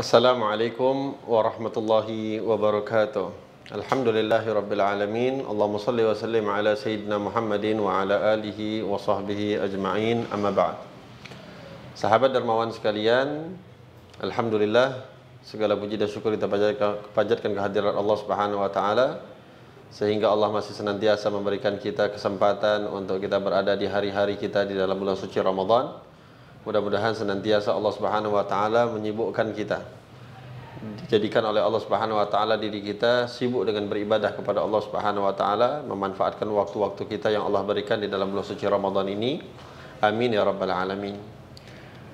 Assalamualaikum warahmatullahi wabarakatuh. Alhamdulillahi rabbil alamin. Allahumma salli wa sallim ala sayyidina Muhammadin wa ala alihi wa sahbihi ajma'in. Amma ba'd. Sahabat dermawan sekalian, alhamdulillah segala puji dan syukur kita panjatkan kehadiran Allah Subhanahu wa taala sehingga Allah masih senantiasa memberikan kita kesempatan untuk kita berada di hari-hari kita di dalam bulan suci Ramadan Mudah-mudahan senantiasa Allah Subhanahu wa taala menyibukkan kita. Dijadikan oleh Allah Subhanahu wa taala diri kita sibuk dengan beribadah kepada Allah Subhanahu wa taala, memanfaatkan waktu-waktu kita yang Allah berikan di dalam bulan suci Ramadan ini. Amin ya rabbal alamin.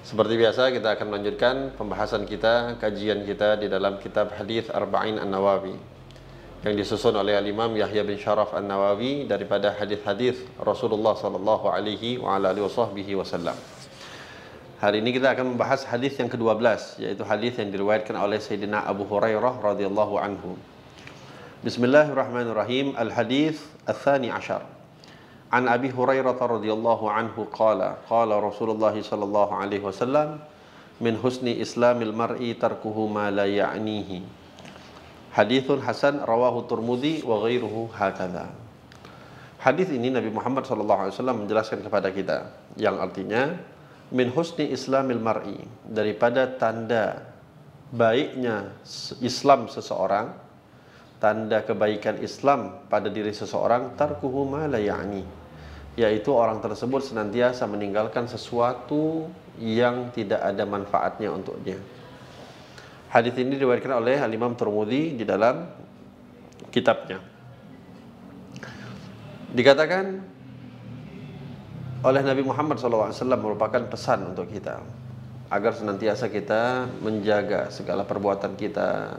Seperti biasa kita akan melanjutkan pembahasan kita, kajian kita di dalam kitab Hadis Arba'in An-Nawawi yang disusun oleh Al-Imam Yahya bin Sharaf An-Nawawi daripada hadis-hadis Rasulullah sallallahu alaihi wasallam. Hari ini kita akan membahas hadis yang ke-12 yaitu hadis yang diriwayatkan oleh Sayyidina Abu Hurairah radhiyallahu anhu. Bismillahirrahmanirrahim. Al-hadis al-thani ashar. An Abi Hurairah radhiyallahu anhu qala qala Rasulullah sallallahu alaihi wasallam min husni islamil mar'i tarkuhu ma la ya'nihi. Hadithun hasan rawahu Turmudi, wa ghairuhu hakadha. Hadis ini Nabi Muhammad sallallahu alaihi wasallam menjelaskan kepada kita yang artinya min husni islamil mar'i daripada tanda baiknya Islam seseorang tanda kebaikan Islam pada diri seseorang tarkuhu ma la ya'ni yaitu orang tersebut senantiasa meninggalkan sesuatu yang tidak ada manfaatnya untuknya. Hadis ini diriwayatkan oleh Al Imam Turmudi di dalam kitabnya. Dikatakan oleh Nabi Muhammad SAW merupakan pesan untuk kita agar senantiasa kita menjaga segala perbuatan kita,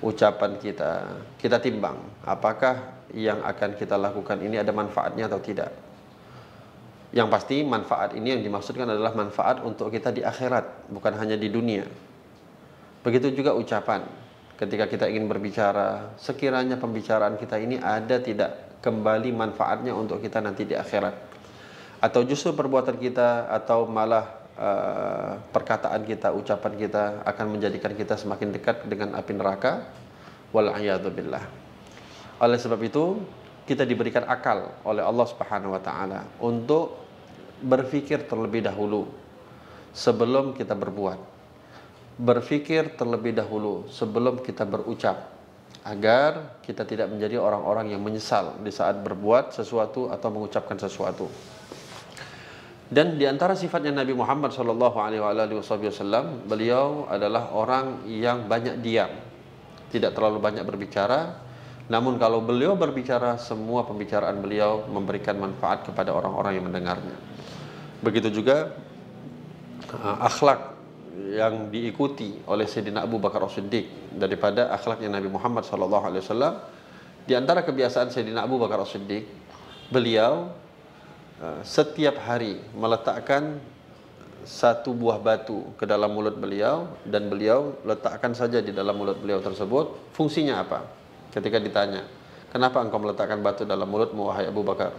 ucapan kita, kita timbang apakah yang akan kita lakukan ini ada manfaatnya atau tidak. Yang pasti manfaat ini yang dimaksudkan adalah manfaat untuk kita di akhirat, bukan hanya di dunia. Begitu juga ucapan. Ketika kita ingin berbicara, sekiranya pembicaraan kita ini ada tidak kembali manfaatnya untuk kita nanti di akhirat atau justru perbuatan kita atau malah uh, perkataan kita, ucapan kita akan menjadikan kita semakin dekat dengan api neraka. Wal'iyadzubillah. Oleh sebab itu, kita diberikan akal oleh Allah Subhanahu wa taala untuk berpikir terlebih dahulu sebelum kita berbuat. Berpikir terlebih dahulu sebelum kita berucap agar kita tidak menjadi orang-orang yang menyesal di saat berbuat sesuatu atau mengucapkan sesuatu. Dan di antara sifatnya Nabi Muhammad Shallallahu Alaihi Wasallam, beliau adalah orang yang banyak diam, tidak terlalu banyak berbicara. Namun kalau beliau berbicara, semua pembicaraan beliau memberikan manfaat kepada orang-orang yang mendengarnya. Begitu juga uh, akhlak yang diikuti oleh Sayyidina Abu Bakar As-Siddiq daripada akhlaknya Nabi Muhammad Shallallahu Alaihi Wasallam. Di antara kebiasaan Sayyidina Abu Bakar As-Siddiq, beliau Eh, setiap hari meletakkan satu buah batu ke dalam mulut beliau dan beliau letakkan saja di dalam mulut beliau tersebut fungsinya apa ketika ditanya kenapa engkau meletakkan batu dalam mulutmu wahai Abu Bakar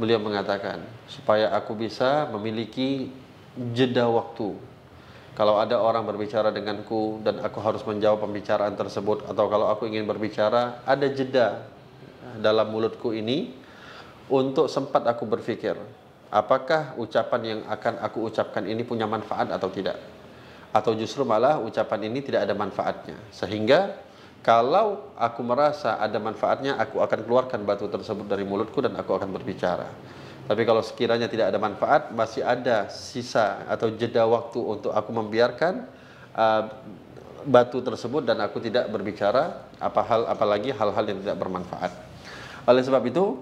beliau mengatakan supaya aku bisa memiliki jeda waktu kalau ada orang berbicara denganku dan aku harus menjawab pembicaraan tersebut atau kalau aku ingin berbicara ada jeda dalam mulutku ini untuk sempat aku berpikir, apakah ucapan yang akan aku ucapkan ini punya manfaat atau tidak? Atau justru malah ucapan ini tidak ada manfaatnya. Sehingga kalau aku merasa ada manfaatnya, aku akan keluarkan batu tersebut dari mulutku dan aku akan berbicara. Tapi kalau sekiranya tidak ada manfaat, masih ada sisa atau jeda waktu untuk aku membiarkan uh, batu tersebut dan aku tidak berbicara apa hal apalagi hal-hal yang tidak bermanfaat. Oleh sebab itu,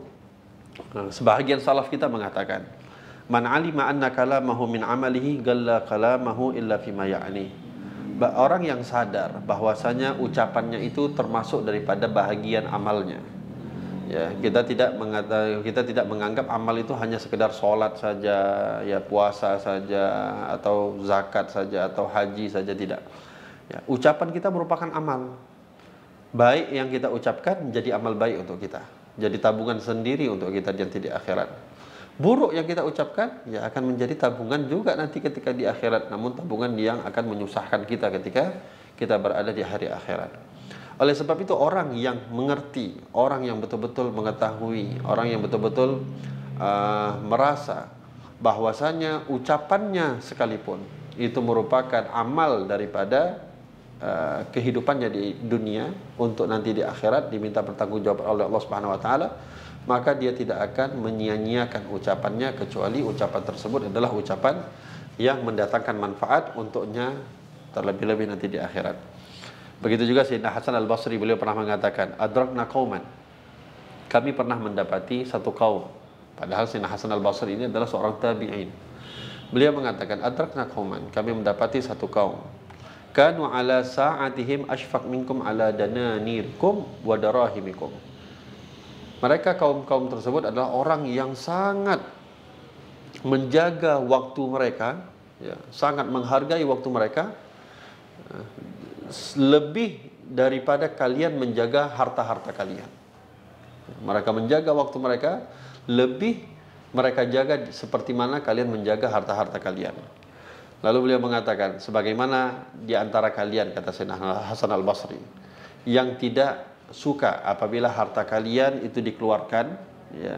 Eh, sebahagian salaf kita mengatakan, "Man alima anna kalamahu min amalihi galla kalamahu illa fima ya'ni." Orang yang sadar bahwasanya ucapannya itu termasuk daripada bahagian amalnya. Ya, kita tidak mengata, kita tidak menganggap amal itu hanya sekedar sholat saja, ya puasa saja, atau zakat saja, atau haji saja tidak. Ya, ucapan kita merupakan amal. Baik yang kita ucapkan menjadi amal baik untuk kita jadi tabungan sendiri untuk kita nanti di akhirat. Buruk yang kita ucapkan ya akan menjadi tabungan juga nanti ketika di akhirat, namun tabungan yang akan menyusahkan kita ketika kita berada di hari akhirat. Oleh sebab itu orang yang mengerti, orang yang betul-betul mengetahui, orang yang betul-betul uh, merasa bahwasanya ucapannya sekalipun itu merupakan amal daripada Eh, kehidupannya di dunia untuk nanti di akhirat diminta bertanggung jawab oleh Allah Subhanahu wa taala, maka dia tidak akan menyia-nyiakan ucapannya kecuali ucapan tersebut adalah ucapan yang mendatangkan manfaat untuknya terlebih-lebih nanti di akhirat. Begitu juga Sayyidina Hasan Al-Basri beliau pernah mengatakan, "Adrakna qauman." Kami pernah mendapati satu kaum. Padahal Sayyidina Hasan Al-Basri ini adalah seorang tabi'in. Beliau mengatakan, "Adrakna qauman." Kami mendapati satu kaum kanu ala sa'atihim ashfaq minkum ala dananirkum wa darahimikum mereka kaum-kaum tersebut adalah orang yang sangat menjaga waktu mereka ya, sangat menghargai waktu mereka lebih daripada kalian menjaga harta-harta kalian mereka menjaga waktu mereka lebih mereka jaga seperti mana kalian menjaga harta-harta kalian Lalu beliau mengatakan, sebagaimana di antara kalian, kata Sayyidina Hasan al-Basri, yang tidak suka apabila harta kalian itu dikeluarkan, ya,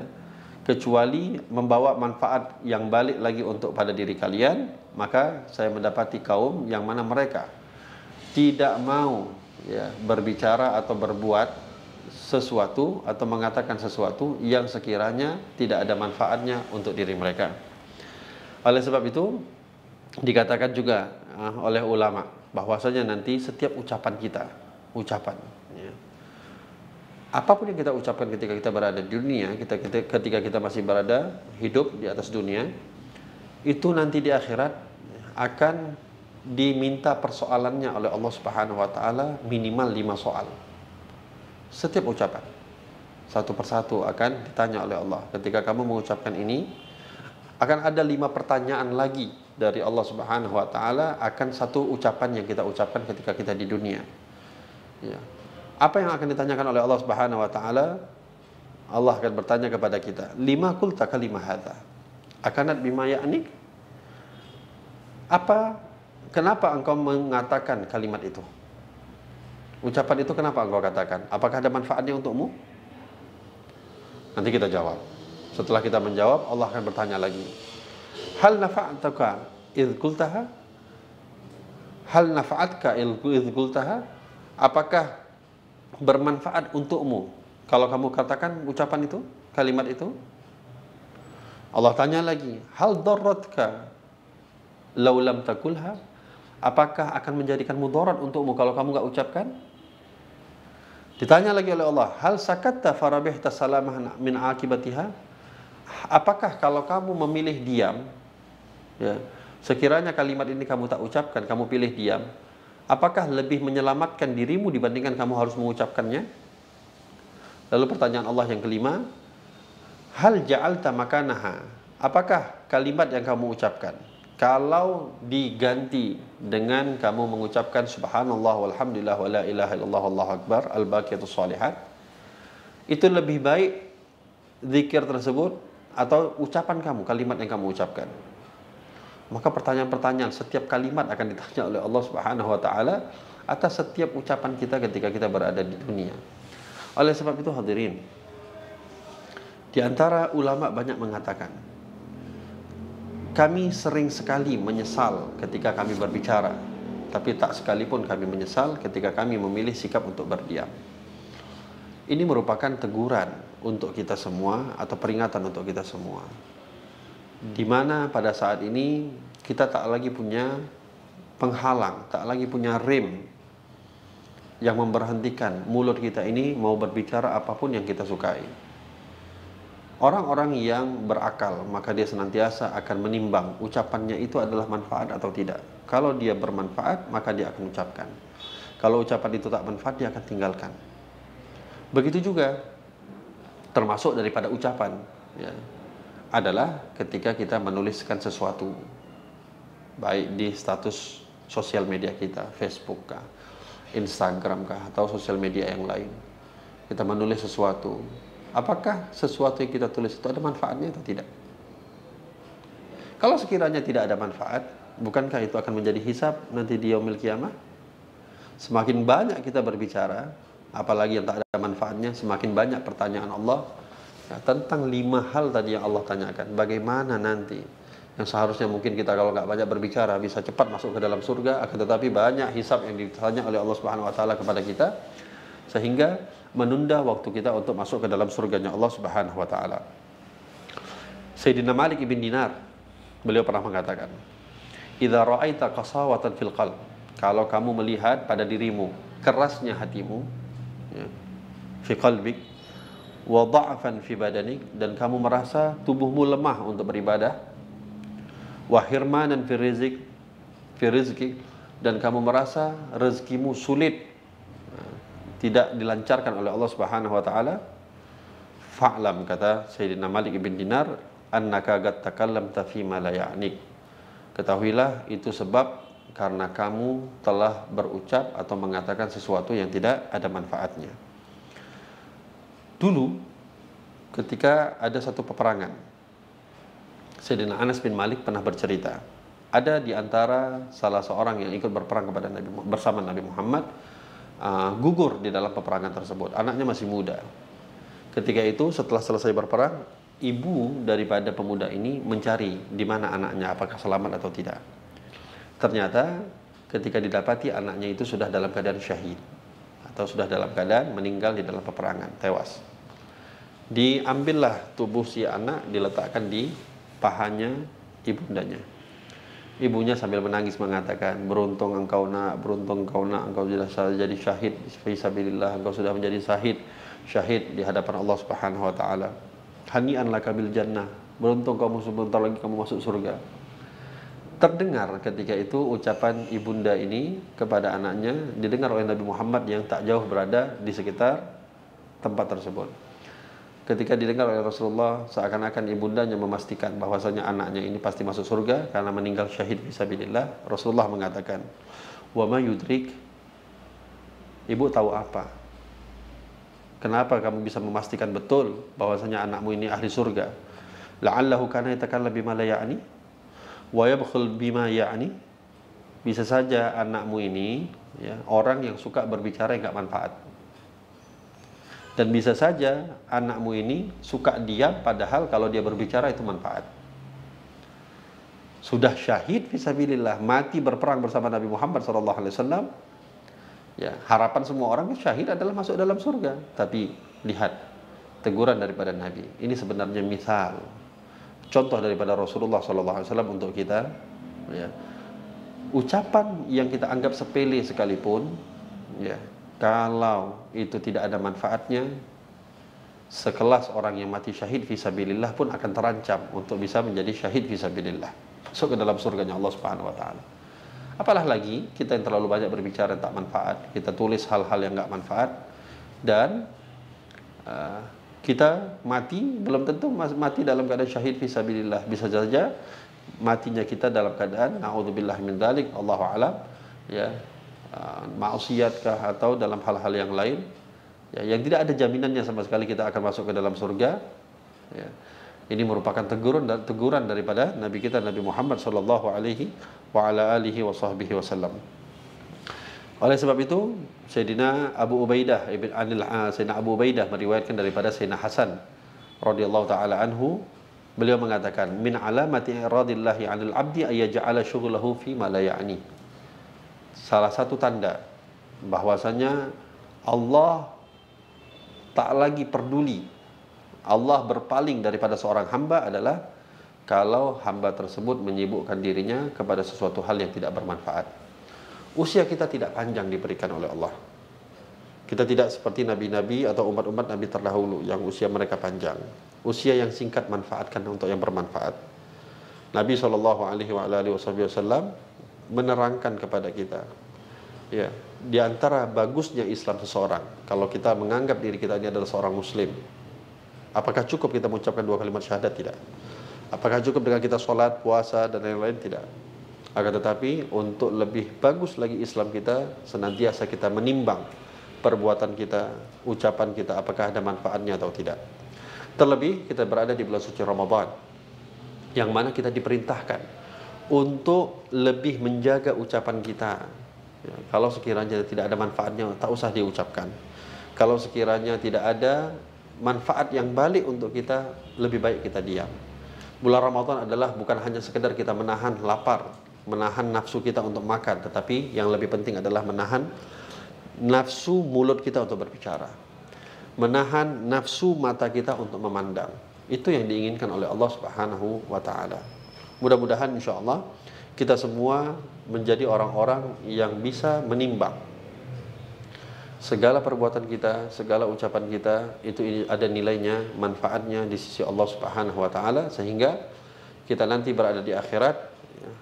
kecuali membawa manfaat yang balik lagi untuk pada diri kalian, maka saya mendapati kaum yang mana mereka tidak mau ya, berbicara atau berbuat sesuatu atau mengatakan sesuatu yang sekiranya tidak ada manfaatnya untuk diri mereka. Oleh sebab itu, dikatakan juga uh, oleh ulama bahwasanya nanti setiap ucapan kita, ucapan, ya. apapun yang kita ucapkan ketika kita berada di dunia, kita, kita ketika kita masih berada hidup di atas dunia, itu nanti di akhirat akan diminta persoalannya oleh Allah Subhanahu Wa Taala minimal lima soal. Setiap ucapan satu persatu akan ditanya oleh Allah. Ketika kamu mengucapkan ini, akan ada lima pertanyaan lagi dari Allah Subhanahu wa taala akan satu ucapan yang kita ucapkan ketika kita di dunia. Ya. Apa yang akan ditanyakan oleh Allah Subhanahu wa taala? Allah akan bertanya kepada kita, "Lima kulta kalima hadza?" Akanat bima anik? Apa kenapa engkau mengatakan kalimat itu? Ucapan itu kenapa engkau katakan? Apakah ada manfaatnya untukmu? Nanti kita jawab. Setelah kita menjawab, Allah akan bertanya lagi. Hal nafa'ataka idh qultaha? Hal nafa'atka idh qultaha? Apakah bermanfaat untukmu kalau kamu katakan ucapan itu, kalimat itu? Allah tanya lagi, hal darratka law lam takulha? Apakah akan menjadikan mudarat untukmu kalau kamu enggak ucapkan? Ditanya lagi oleh Allah, hal sakatta farabih tasalamah min akibatiha? Apakah kalau kamu memilih diam, Ya. Sekiranya kalimat ini kamu tak ucapkan, kamu pilih diam. Apakah lebih menyelamatkan dirimu dibandingkan kamu harus mengucapkannya? Lalu pertanyaan Allah yang kelima, hal ja'al tamakanaha. Apakah kalimat yang kamu ucapkan kalau diganti dengan kamu mengucapkan subhanallah walhamdulillah wala ilaha illallah wallahu akbar al baqiyatu salihat itu lebih baik zikir tersebut atau ucapan kamu kalimat yang kamu ucapkan maka pertanyaan-pertanyaan setiap kalimat akan ditanya oleh Allah Subhanahu wa taala atas setiap ucapan kita ketika kita berada di dunia. Oleh sebab itu hadirin, di antara ulama banyak mengatakan kami sering sekali menyesal ketika kami berbicara, tapi tak sekalipun kami menyesal ketika kami memilih sikap untuk berdiam. Ini merupakan teguran untuk kita semua atau peringatan untuk kita semua. Hmm. di mana pada saat ini kita tak lagi punya penghalang, tak lagi punya rem yang memberhentikan mulut kita ini mau berbicara apapun yang kita sukai. Orang-orang yang berakal, maka dia senantiasa akan menimbang ucapannya itu adalah manfaat atau tidak. Kalau dia bermanfaat, maka dia akan ucapkan. Kalau ucapan itu tak manfaat, dia akan tinggalkan. Begitu juga termasuk daripada ucapan. Ya adalah ketika kita menuliskan sesuatu baik di status sosial media kita, Facebook kah, Instagram kah, atau sosial media yang lain. Kita menulis sesuatu. Apakah sesuatu yang kita tulis itu ada manfaatnya atau tidak? Kalau sekiranya tidak ada manfaat, bukankah itu akan menjadi hisap nanti di yaumil kiamah? Semakin banyak kita berbicara, apalagi yang tak ada manfaatnya, semakin banyak pertanyaan Allah Ya, tentang lima hal tadi yang Allah tanyakan. Bagaimana nanti? Yang seharusnya mungkin kita kalau nggak banyak berbicara bisa cepat masuk ke dalam surga, akan tetapi banyak hisab yang ditanya oleh Allah Subhanahu Wa Taala kepada kita, sehingga menunda waktu kita untuk masuk ke dalam surganya Allah Subhanahu Wa Taala. Sayyidina Malik ibn Dinar beliau pernah mengatakan, "Idza ra'aita qasawatan fil qalb." Kalau kamu melihat pada dirimu kerasnya hatimu, ya, fi qalbik wa fi badanik dan kamu merasa tubuhmu lemah untuk beribadah wa hirmanan fi rizq fi rizqi dan kamu merasa rezekimu sulit tidak dilancarkan oleh Allah Subhanahu wa taala fa'lam kata Sayyidina Malik bin Dinar annaka qad takallamta fi ma la ya'nik ketahuilah itu sebab karena kamu telah berucap atau mengatakan sesuatu yang tidak ada manfaatnya dulu ketika ada satu peperangan. Sayyidina Anas bin Malik pernah bercerita, ada di antara salah seorang yang ikut berperang kepada Nabi bersama Nabi Muhammad uh, gugur di dalam peperangan tersebut. Anaknya masih muda. Ketika itu setelah selesai berperang, ibu daripada pemuda ini mencari di mana anaknya apakah selamat atau tidak. Ternyata ketika didapati anaknya itu sudah dalam keadaan syahid atau sudah dalam keadaan meninggal di dalam peperangan, tewas diambillah tubuh si anak diletakkan di pahanya ibundanya ibunya sambil menangis mengatakan beruntung engkau nak beruntung engkau nak engkau sudah jadi syahid fisabilillah engkau sudah menjadi syahid syahid di hadapan Allah Subhanahu wa taala hanianlah kabil jannah beruntung kamu sebentar lagi kamu masuk surga terdengar ketika itu ucapan ibunda ini kepada anaknya didengar oleh Nabi Muhammad yang tak jauh berada di sekitar tempat tersebut ketika didengar oleh Rasulullah seakan-akan ibundanya memastikan bahwasanya anaknya ini pasti masuk surga karena meninggal syahid fisabilillah Rasulullah mengatakan wa ma yudrik ibu tahu apa kenapa kamu bisa memastikan betul bahwasanya anakmu ini ahli surga la'allahu kana yatakallam lebih la ya'ni wa yabkhul bima ya'ni bisa saja anakmu ini ya, orang yang suka berbicara yang nggak manfaat dan bisa saja anakmu ini suka diam padahal kalau dia berbicara itu manfaat. Sudah syahid fisabilillah, mati berperang bersama Nabi Muhammad SAW. Ya, harapan semua orang syahid adalah masuk dalam surga. Tapi lihat teguran daripada Nabi. Ini sebenarnya misal contoh daripada Rasulullah SAW untuk kita. Ya. Ucapan yang kita anggap sepele sekalipun, ya, kalau itu tidak ada manfaatnya sekelas orang yang mati syahid visabilillah pun akan terancam untuk bisa menjadi syahid visabilillah masuk so, ke dalam surganya Allah Subhanahu wa taala apalah lagi kita yang terlalu banyak berbicara yang tak manfaat kita tulis hal-hal yang nggak manfaat dan uh, kita mati belum tentu mati dalam keadaan syahid visabilillah bisa saja matinya kita dalam keadaan naudzubillah min dalik Allahu alam ya Ah, maksiatkah atau dalam hal-hal yang lain ya, yang tidak ada jaminannya sama sekali kita akan masuk ke dalam surga ya. ini merupakan teguran dan teguran daripada Nabi kita Nabi Muhammad Shallallahu Alaihi wa ala alihi wa sahbihi wasallam oleh sebab itu Sayyidina Abu Ubaidah ibn Anil ah, Sayyidina Abu Ubaidah meriwayatkan daripada Sayyidina Hasan radhiyallahu taala anhu beliau mengatakan min alamati iradillahi 'anil 'abdi ayaj'ala syughlahu fi ma la ya'ni salah satu tanda bahwasanya Allah tak lagi peduli Allah berpaling daripada seorang hamba adalah kalau hamba tersebut menyibukkan dirinya kepada sesuatu hal yang tidak bermanfaat. Usia kita tidak panjang diberikan oleh Allah. Kita tidak seperti nabi-nabi atau umat-umat nabi terdahulu yang usia mereka panjang. Usia yang singkat manfaatkan untuk yang bermanfaat. Nabi saw menerangkan kepada kita. Ya, di antara bagusnya Islam seseorang, kalau kita menganggap diri kita ini adalah seorang muslim, apakah cukup kita mengucapkan dua kalimat syahadat? Tidak. Apakah cukup dengan kita sholat, puasa, dan lain-lain? Tidak. Akan tetapi untuk lebih bagus lagi Islam kita, senantiasa kita menimbang perbuatan kita, ucapan kita, apakah ada manfaatnya atau tidak. Terlebih kita berada di bulan suci Ramadan, yang mana kita diperintahkan untuk lebih menjaga ucapan kita. Ya, kalau sekiranya tidak ada manfaatnya, tak usah diucapkan. Kalau sekiranya tidak ada manfaat yang balik untuk kita, lebih baik kita diam. Bulan Ramadan adalah bukan hanya sekedar kita menahan lapar, menahan nafsu kita untuk makan, tetapi yang lebih penting adalah menahan nafsu mulut kita untuk berbicara. Menahan nafsu mata kita untuk memandang. Itu yang diinginkan oleh Allah Subhanahu wa taala. Mudah-mudahan insya Allah kita semua menjadi orang-orang yang bisa menimbang segala perbuatan kita, segala ucapan kita itu ada nilainya, manfaatnya di sisi Allah Subhanahu wa taala sehingga kita nanti berada di akhirat ya,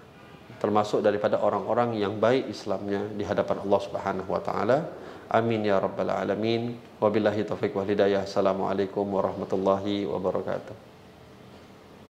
termasuk daripada orang-orang yang baik Islamnya di hadapan Allah Subhanahu wa taala. Amin ya rabbal alamin. Wabillahi taufiq walhidayah hidayah. Assalamualaikum warahmatullahi wabarakatuh.